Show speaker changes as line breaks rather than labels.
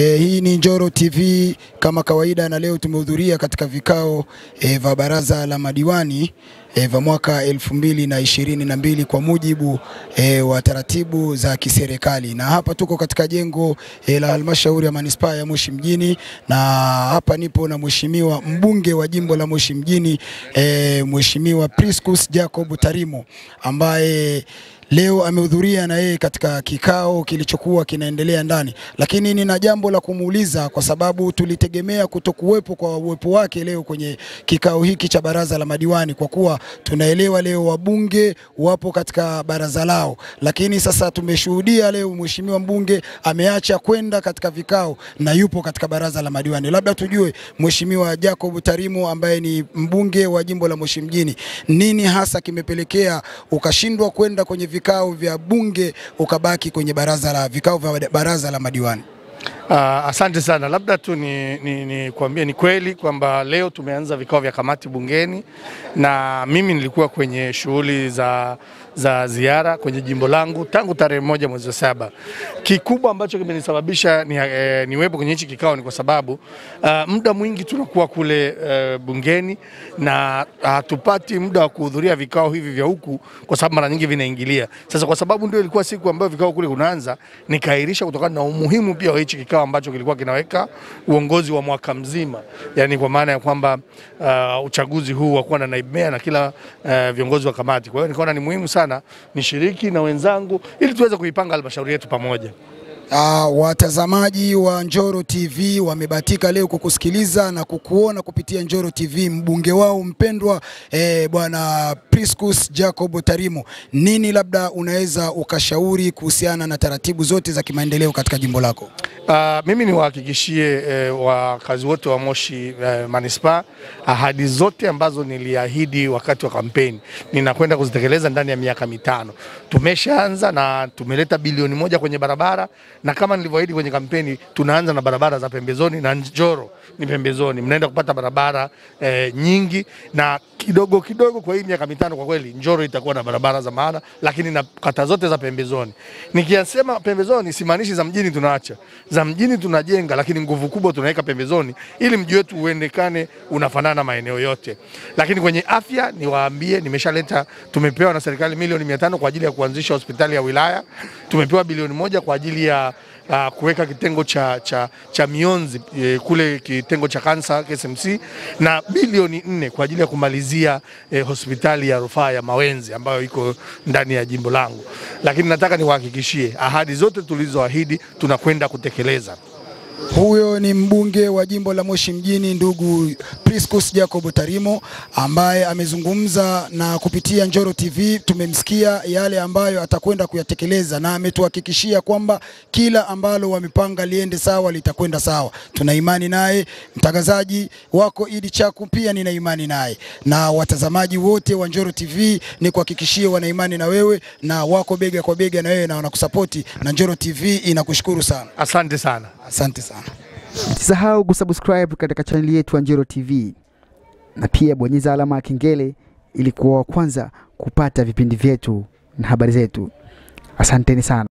E, hii ni Njoro TV kama kawaida, na leo tumehudhuria katika vikao e, vya baraza la madiwani e, eh, vya mwaka elfu mbili na ishirini na mbili kwa mujibu e, wa taratibu za kiserikali. Na hapa tuko katika jengo e, la halmashauri ya manispaa ya Moshi mjini, na hapa nipo na mheshimiwa mbunge wa jimbo la Moshi mjini e, mheshimiwa Priscus Jacob Tarimo ambaye leo amehudhuria na yeye katika kikao kilichokuwa kinaendelea ndani, lakini nina jambo la kumuuliza kwa sababu tulitegemea kutokuwepo kwa uwepo wake leo kwenye kikao hiki cha baraza la madiwani, kwa kuwa tunaelewa leo wabunge wapo katika baraza lao, lakini sasa tumeshuhudia leo mheshimiwa mbunge ameacha kwenda katika vikao na yupo katika baraza la madiwani. Labda tujue mheshimiwa Jacob Tarimo ambaye ni mbunge wa jimbo la Moshi mjini, nini hasa kimepelekea ukashindwa kwenda kwenye vikao vya bunge ukabaki kwenye baraza la vikao vya baraza la madiwani?
Uh, asante sana. Labda tu ni, ni, ni, ni kweli kwamba leo tumeanza vikao vya kamati bungeni na mimi nilikuwa kwenye shughuli za, za ziara kwenye jimbo langu tangu tarehe moja mwezi wa saba. Kikubwa ambacho kimenisababisha ni, eh, niwepo kwenye hichi kikao ni kwa sababu uh, muda mwingi tunakuwa kule uh, bungeni na hatupati uh, muda wa kuhudhuria vikao hivi vya huku kwa sababu mara nyingi vinaingilia. Sasa kwa sababu ndio ilikuwa siku ambayo vikao kule kunaanza, nikaahirisha kutokana na umuhimu pia wa hichi kikao kikao ambacho kilikuwa kinaweka uongozi wa mwaka mzima, yani kwa maana ya kwamba uh, uchaguzi huu wa kuwa na naibu meya na kila uh, viongozi wa kamati. Kwa hiyo nikaona ni muhimu sana nishiriki na wenzangu ili tuweze kuipanga halmashauri yetu pamoja.
Uh, watazamaji wa Njoro TV wamebahatika leo kukusikiliza na kukuona kupitia Njoro TV. Mbunge wao mpendwa eh, Bwana Priscus Jacob Tarimo, nini labda unaweza ukashauri kuhusiana na taratibu zote za kimaendeleo katika jimbo lako?
Uh, mimi niwahakikishie eh, wakazi wote wa Moshi eh, manispaa, ahadi zote ambazo niliahidi wakati wa kampeni ninakwenda kuzitekeleza ndani ya miaka mitano. Tumeshaanza na tumeleta bilioni moja kwenye barabara, na kama nilivyoahidi kwenye kampeni, tunaanza na barabara za pembezoni na Njoro ni pembezoni, mnaenda kupata barabara eh, nyingi na kidogo kidogo. Kwa hii miaka mitano, kwa kweli Njoro itakuwa na barabara za maana, lakini na kata zote za pembezoni. Nikiasema pembezoni, simaanishi za mjini tunaacha za za mjini tunajenga, lakini nguvu kubwa tunaweka pembezoni, ili mji wetu uendekane unafanana maeneo yote. Lakini kwenye afya niwaambie, nimeshaleta tumepewa na serikali milioni mia tano kwa ajili ya kuanzisha hospitali ya wilaya, tumepewa bilioni moja kwa ajili ya uh, kuweka kitengo cha, cha, cha mionzi eh, kule kitengo cha kansa KSMC na bilioni nne kwa ajili ya kumalizia eh, hospitali ya rufaa ya Mawenzi ambayo iko ndani ya jimbo langu, lakini nataka niwahakikishie ahadi zote tulizoahidi tunakwenda kutekeleza.
Huyo ni mbunge wa jimbo la Moshi mjini ndugu Priscus Jacob Tarimo ambaye amezungumza na kupitia Njoro TV tumemsikia yale ambayo atakwenda kuyatekeleza na ametuhakikishia kwamba kila ambalo wamepanga liende sawa litakwenda sawa. Tuna imani naye. Mtangazaji wako Idi Chaku pia nina imani naye, na watazamaji wote wa Njoro TV ni kuhakikishie wana imani na wewe na wako bega kwa bega na wewe na wanakusapoti, na Njoro TV inakushukuru sana.
Asante sana, asante
sana sana. Usisahau kusubscribe katika chaneli yetu Anjero TV na pia bonyeza alama ya kengele ili kuwa wa kwanza kupata vipindi vyetu na habari zetu. Asanteni sana.